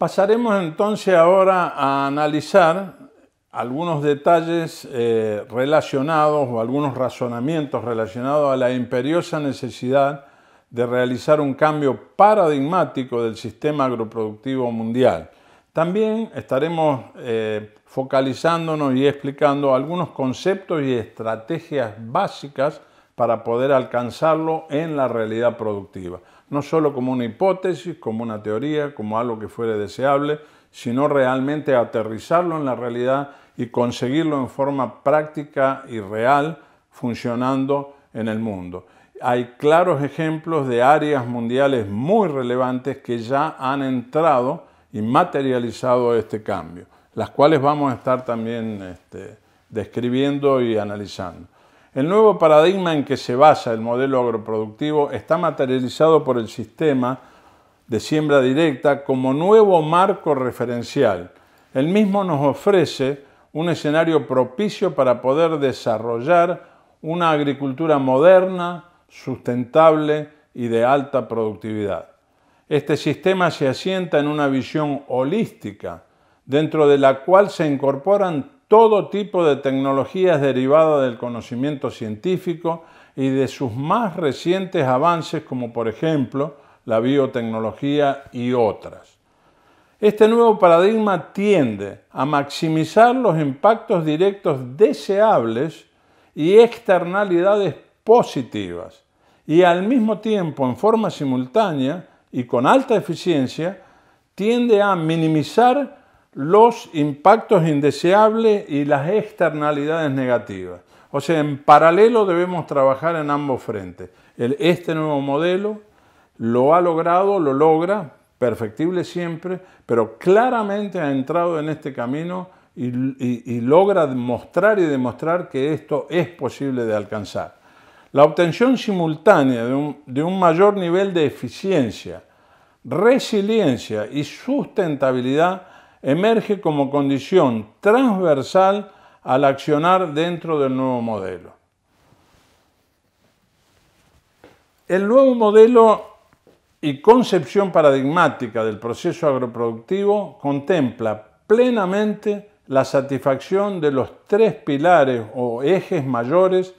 Pasaremos entonces ahora a analizar algunos detalles eh, relacionados o algunos razonamientos relacionados a la imperiosa necesidad de realizar un cambio paradigmático del sistema agroproductivo mundial. También estaremos eh, focalizándonos y explicando algunos conceptos y estrategias básicas para poder alcanzarlo en la realidad productiva no solo como una hipótesis, como una teoría, como algo que fuera deseable, sino realmente aterrizarlo en la realidad y conseguirlo en forma práctica y real funcionando en el mundo. Hay claros ejemplos de áreas mundiales muy relevantes que ya han entrado y materializado este cambio, las cuales vamos a estar también este, describiendo y analizando. El nuevo paradigma en que se basa el modelo agroproductivo está materializado por el sistema de siembra directa como nuevo marco referencial. El mismo nos ofrece un escenario propicio para poder desarrollar una agricultura moderna, sustentable y de alta productividad. Este sistema se asienta en una visión holística, dentro de la cual se incorporan todo tipo de tecnologías derivadas del conocimiento científico y de sus más recientes avances como por ejemplo la biotecnología y otras. Este nuevo paradigma tiende a maximizar los impactos directos deseables y externalidades positivas y al mismo tiempo en forma simultánea y con alta eficiencia tiende a minimizar los impactos indeseables y las externalidades negativas. O sea, en paralelo debemos trabajar en ambos frentes. Este nuevo modelo lo ha logrado, lo logra, perfectible siempre, pero claramente ha entrado en este camino y, logra mostrar y demostrar que esto es posible de alcanzar. La obtención simultánea de un mayor nivel de eficiencia, resiliencia y sustentabilidad emerge como condición transversal al accionar dentro del nuevo modelo. El nuevo modelo y concepción paradigmática del proceso agroproductivo contempla plenamente la satisfacción de los tres pilares o ejes mayores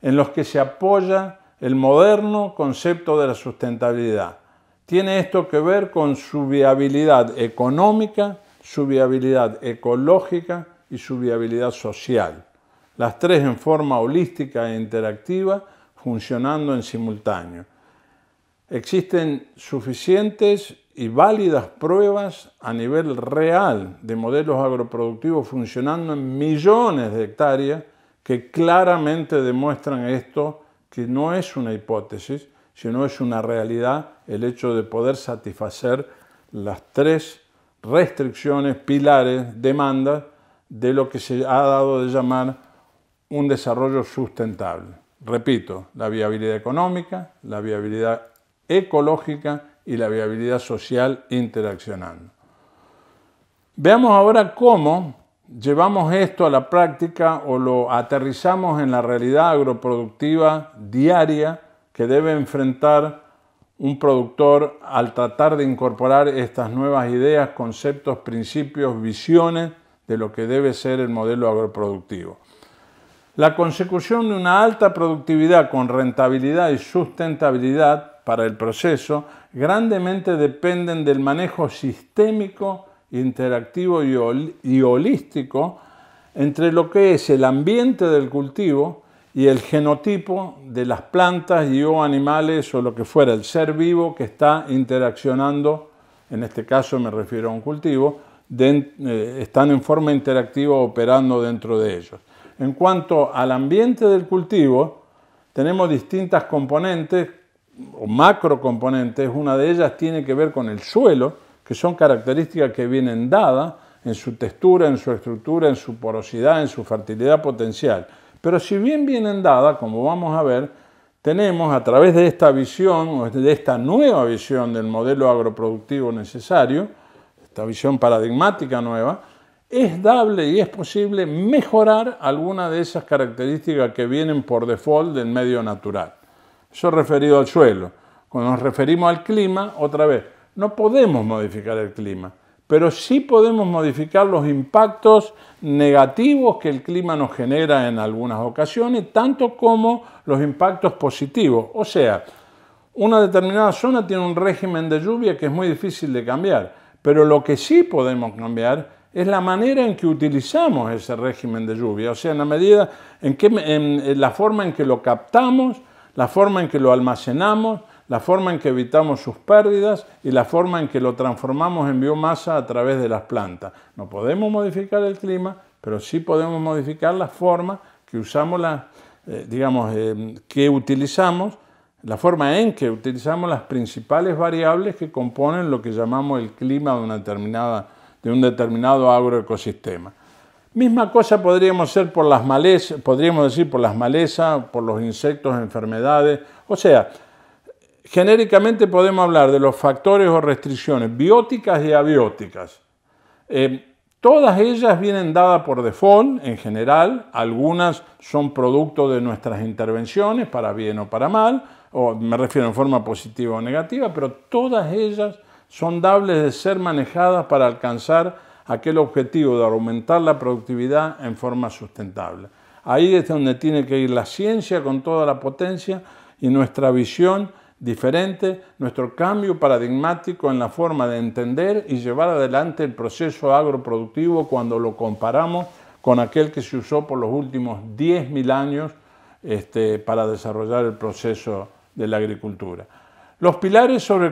en los que se apoya el moderno concepto de la sustentabilidad. Tiene esto que ver con su viabilidad económica, su viabilidad ecológica y su viabilidad social, las tres en forma holística e interactiva, funcionando en simultáneo. Existen suficientes y válidas pruebas a nivel real de modelos agroproductivos funcionando en millones de hectáreas que claramente demuestran esto, que no es una hipótesis, sino es una realidad el hecho de poder satisfacer las tres restricciones, pilares, demandas de lo que se ha dado de llamar un desarrollo sustentable. Repito, la viabilidad económica, la viabilidad ecológica y la viabilidad social interaccionando. Veamos ahora cómo llevamos esto a la práctica o lo aterrizamos en la realidad agroproductiva diaria que debe enfrentar un productor al tratar de incorporar estas nuevas ideas, conceptos, principios, visiones de lo que debe ser el modelo agroproductivo. La consecución de una alta productividad con rentabilidad y sustentabilidad para el proceso grandemente dependen del manejo sistémico, interactivo y, y holístico entre lo que es el ambiente del cultivo, y el genotipo de las plantas y o animales o lo que fuera, el ser vivo que está interaccionando, en este caso me refiero a un cultivo, eh, están en forma interactiva operando dentro de ellos. En cuanto al ambiente del cultivo, tenemos distintas componentes o macrocomponentes, una de ellas tiene que ver con el suelo, que son características que vienen dadas en su textura, en su estructura, en su porosidad, en su fertilidad potencial. Pero si bien vienen dadas, como vamos a ver, tenemos a través de esta visión, o de esta nueva visión del modelo agroproductivo necesario, esta visión paradigmática nueva, es dable y es posible mejorar alguna de esas características que vienen por default del medio natural. Eso referido al suelo. Cuando nos referimos al clima, otra vez, no podemos modificar el clima pero sí podemos modificar los impactos negativos que el clima nos genera en algunas ocasiones, tanto como los impactos positivos. O sea, una determinada zona tiene un régimen de lluvia que es muy difícil de cambiar, pero lo que sí podemos cambiar es la manera en que utilizamos ese régimen de lluvia, o sea, en la medida en que la forma en que lo captamos, la forma en que lo almacenamos, la forma en que evitamos sus pérdidas y la forma en que lo transformamos en biomasa a través de las plantas. No podemos modificar el clima, pero sí podemos modificar la forma que usamos, eh, digamos, eh, utilizamos, la forma en que utilizamos las principales variables que componen lo que llamamos el clima de, una determinada, de un determinado agroecosistema. Misma cosa podríamos hacer por las malezas, podríamos decir por las malezas, por los insectos, enfermedades, o sea, Genéricamente podemos hablar de los factores o restricciones bióticas y abióticas. Eh, todas ellas vienen dadas por default en general, algunas son producto de nuestras intervenciones, para bien o para mal, o me refiero en forma positiva o negativa, pero todas ellas son dables de ser manejadas para alcanzar aquel objetivo de aumentar la productividad en forma sustentable. Ahí es donde tiene que ir la ciencia con toda la potencia y nuestra visión diferente, nuestro cambio paradigmático en la forma de entender y llevar adelante el proceso agroproductivo cuando lo comparamos con aquel que se usó por los últimos 10.000 años este, para desarrollar el proceso de la agricultura. Los pilares sobre,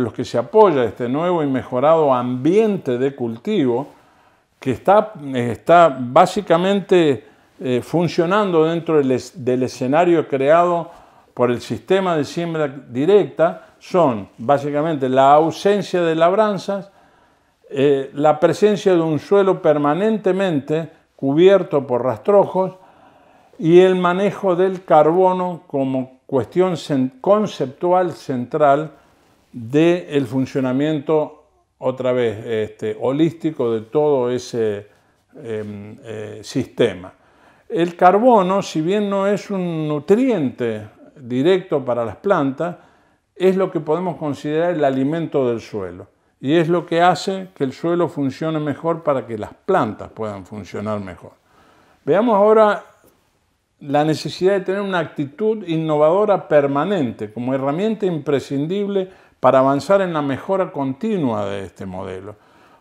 los que se apoya este nuevo y mejorado ambiente de cultivo, que está, está básicamente eh, funcionando dentro del escenario creado por el sistema de siembra directa son básicamente la ausencia de labranzas, eh, la presencia de un suelo permanentemente cubierto por rastrojos y el manejo del carbono como cuestión conceptual central del funcionamiento, otra vez, este, holístico de todo ese em, eh, sistema. El carbono, si bien no es un nutriente directo para las plantas, es lo que podemos considerar el alimento del suelo. Y es lo que hace que el suelo funcione mejor para que las plantas puedan funcionar mejor. Veamos ahora la necesidad de tener una actitud innovadora permanente como herramienta imprescindible para avanzar en la mejora continua de este modelo.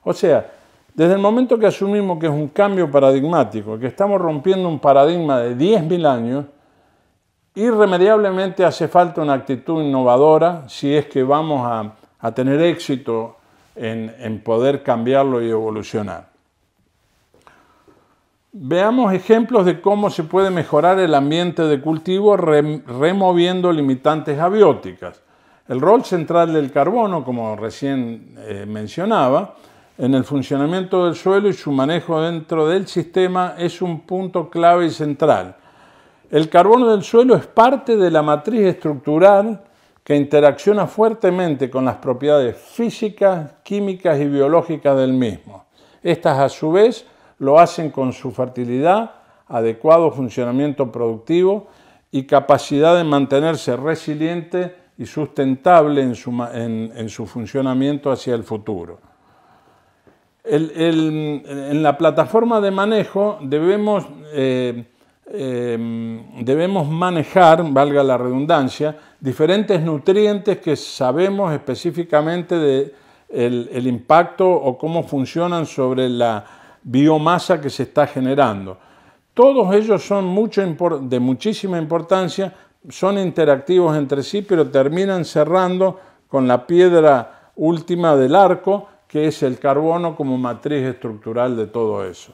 O sea, desde el momento que asumimos que es un cambio paradigmático, que estamos rompiendo un paradigma de 10.000 años, Irremediablemente hace falta una actitud innovadora si es que vamos a, tener éxito en, poder cambiarlo y evolucionar. Veamos ejemplos de cómo se puede mejorar el ambiente de cultivo removiendo limitantes abióticas. El rol central del carbono, como recién eh, mencionaba, en el funcionamiento del suelo y su manejo dentro del sistema es un punto clave y central. El carbono del suelo es parte de la matriz estructural que interacciona fuertemente con las propiedades físicas, químicas y biológicas del mismo. Estas a su vez lo hacen con su fertilidad, adecuado funcionamiento productivo y capacidad de mantenerse resiliente y sustentable en su, funcionamiento hacia el futuro. en la plataforma de manejo debemos eh, Em, debemos manejar, valga la redundancia, diferentes nutrientes que sabemos específicamente de el, el impacto o cómo funcionan sobre la biomasa que se está generando. Todos ellos son de muchísima importancia, son interactivos entre sí, pero terminan cerrando con la piedra última del arco, que es el carbono como matriz estructural de todo eso.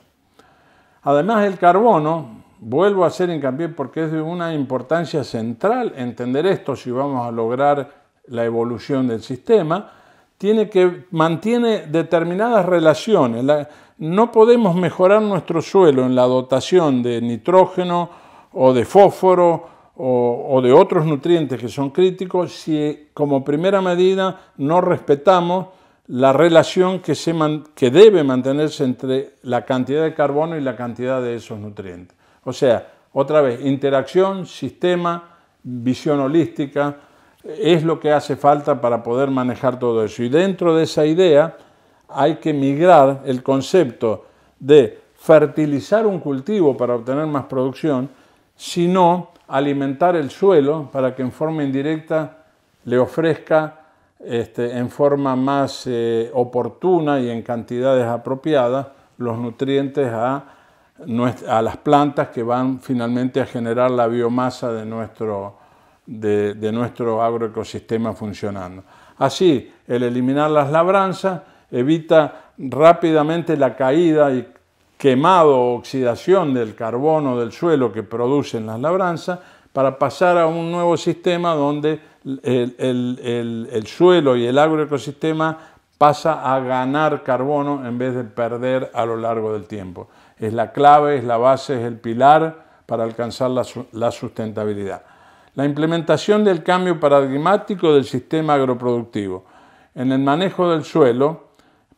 Además, el carbono, Vuelvo a hacer hincapié porque es de una importancia central entender esto si vamos a lograr la evolución del sistema. Tiene que mantiene determinadas relaciones. no podemos mejorar nuestro suelo en la dotación de nitrógeno o de fósforo o, de otros nutrientes que son críticos si como primera medida no respetamos la relación que, que debe mantenerse entre la cantidad de carbono y la cantidad de esos nutrientes. O sea, otra vez, interacción, sistema, visión holística, es lo que hace falta para poder manejar todo eso. Y dentro de esa idea hay que migrar el concepto de fertilizar un cultivo para obtener más producción, sino alimentar el suelo para que en forma indirecta le ofrezca este, en forma más eh, oportuna y en cantidades apropiadas los nutrientes a a las plantas que van finalmente a generar la biomasa de nuestro, agroecosistema funcionando. Así, el eliminar las labranzas evita rápidamente la caída y quemado o oxidación del carbono del suelo que producen las labranzas para pasar a un nuevo sistema donde el, el suelo y el agroecosistema pasa a ganar carbono en vez de perder a lo largo del tiempo es la clave, es la base, es el pilar para alcanzar la, sustentabilidad. La implementación del cambio paradigmático del sistema agroproductivo. En el manejo del suelo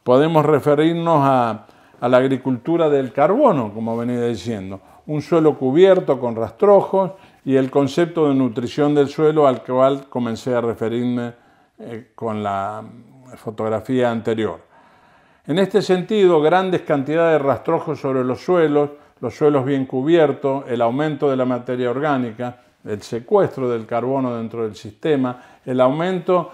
podemos referirnos a, la agricultura del carbono, como venía diciendo, un suelo cubierto con rastrojos y el concepto de nutrición del suelo al cual comencé a referirme eh, con la fotografía anterior. En este sentido, grandes cantidades de rastrojos sobre los suelos, los suelos bien cubiertos, el aumento de la materia orgánica, el secuestro del carbono dentro del sistema, el aumento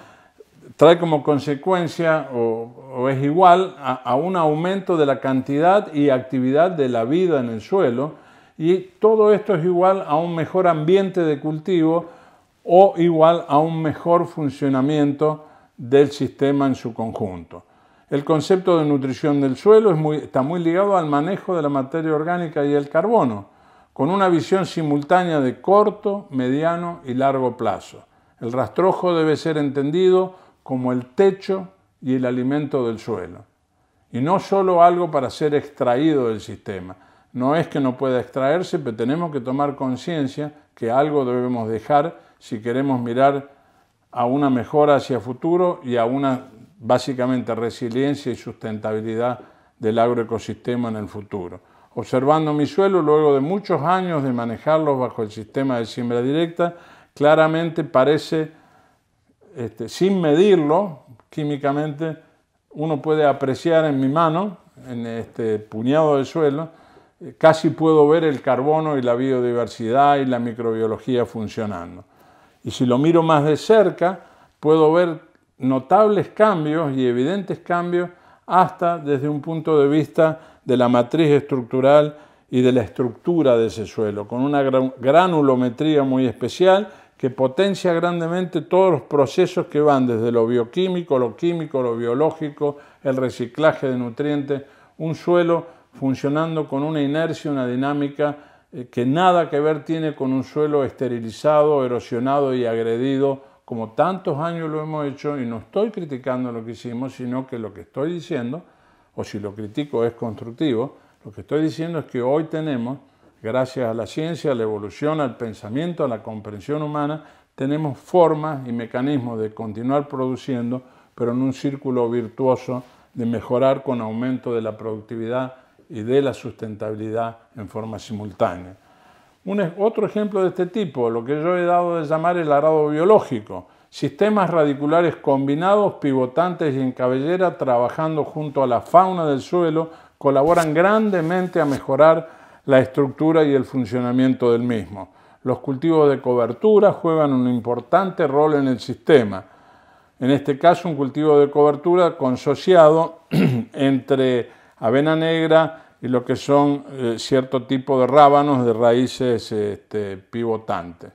trae como consecuencia o, es igual a, un aumento de la cantidad y actividad de la vida en el suelo y todo esto es igual a un mejor ambiente de cultivo o igual a un mejor funcionamiento del sistema en su conjunto. El concepto de nutrición del suelo está muy ligado al manejo de la materia orgánica y el carbono, con una visión simultánea de corto, mediano y largo plazo. El rastrojo debe ser entendido como el techo y el alimento del suelo, y no solo algo para ser extraído del sistema. No es que no pueda extraerse, pero tenemos que tomar conciencia que algo debemos dejar si queremos mirar a una mejora hacia futuro y a una básicamente resiliencia y sustentabilidad del agroecosistema en el futuro. Observando mi suelo, luego de muchos años de manejarlo bajo el sistema de siembra directa, claramente parece, este, sin medirlo químicamente, uno puede apreciar en mi mano, en este puñado de suelo, eh, casi puedo ver el carbono y la biodiversidad y la microbiología funcionando. Y si lo miro más de cerca, puedo ver notables cambios y evidentes cambios hasta desde un punto de vista de la matriz estructural y de la estructura de ese suelo, con una granulometría muy especial que potencia grandemente todos los procesos que van desde lo bioquímico, lo químico, lo biológico, el reciclaje de nutrientes, un suelo funcionando con una inercia, una dinámica eh, que nada que ver tiene con un suelo esterilizado, erosionado y agredido como tantos años lo hemos hecho, y no estoy criticando lo que hicimos, sino que lo que estoy diciendo, o si lo critico es constructivo, lo que estoy diciendo es que hoy tenemos, gracias a la ciencia, a la evolución, al pensamiento, a la comprensión humana, tenemos formas y mecanismos de continuar produciendo, pero en un círculo virtuoso de mejorar con aumento de la productividad y de la sustentabilidad en forma simultánea otro ejemplo de este tipo, lo que yo he dado de llamar el arado biológico, sistemas radiculares combinados, pivotantes y en cabellera, trabajando junto a la fauna del suelo, colaboran grandemente a mejorar la estructura y el funcionamiento del mismo. Los cultivos de cobertura juegan un importante rol en el sistema. En este caso, un cultivo de cobertura consociado entre avena negra, y lo que son eh, cierto tipo de rábanos de raíces este, pivotantes.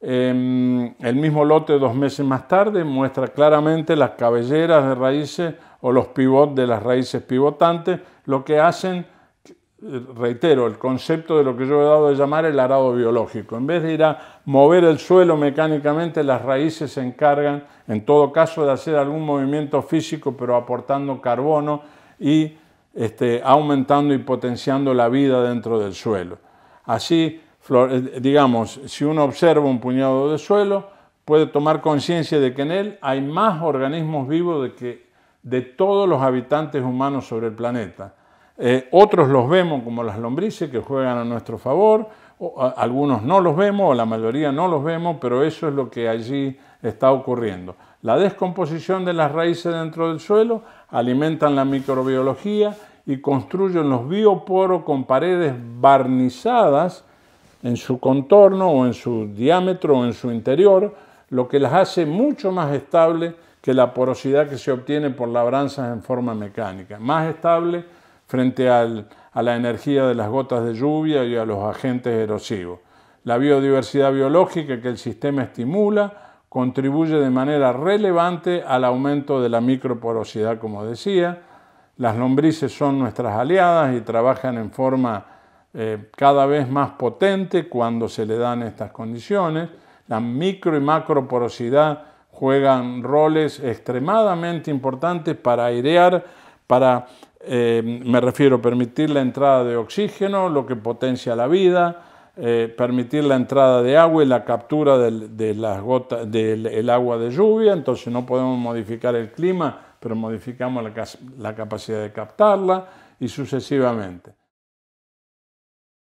Em, el mismo lote dos meses más tarde muestra claramente las cabelleras de raíces o los pivots de las raíces pivotantes, lo que hacen, reitero, el concepto de lo que yo he dado de llamar el arado biológico. En vez de ir a mover el suelo mecánicamente, las raíces se encargan, en todo caso, de hacer algún movimiento físico, pero aportando carbono y este, aumentando y potenciando la vida dentro del suelo. Así, eh, digamos, si uno observa un puñado de suelo, puede tomar conciencia de que en él hay más organismos vivos de que de todos los habitantes humanos sobre el planeta. Eh, otros los vemos como las lombrices que juegan a nuestro favor, algunos no los vemos o la mayoría no los vemos, pero eso es lo que allí está ocurriendo. La descomposición de las raíces dentro del suelo alimentan la microbiología y construyen los bioporos con paredes barnizadas en su contorno o en su diámetro o en su interior, lo que las hace mucho más estable que la porosidad que se obtiene por labranzas en forma mecánica, más estable frente a la energía de las gotas de lluvia y a los agentes erosivos. La biodiversidad biológica que el sistema estimula contribuye de manera relevante al aumento de la microporosidad, como decía. Las lombrices son nuestras aliadas y trabajan en forma eh, cada vez más potente cuando se le dan estas condiciones. La micro y macroporosidad juegan roles extremadamente importantes para airear, para, eh, me refiero, permitir la entrada de oxígeno, lo que potencia la vida, eh, permitir la entrada de agua y la captura del, de las gotas, del agua de lluvia, entonces no podemos modificar el clima, pero modificamos la, la capacidad de captarla y sucesivamente.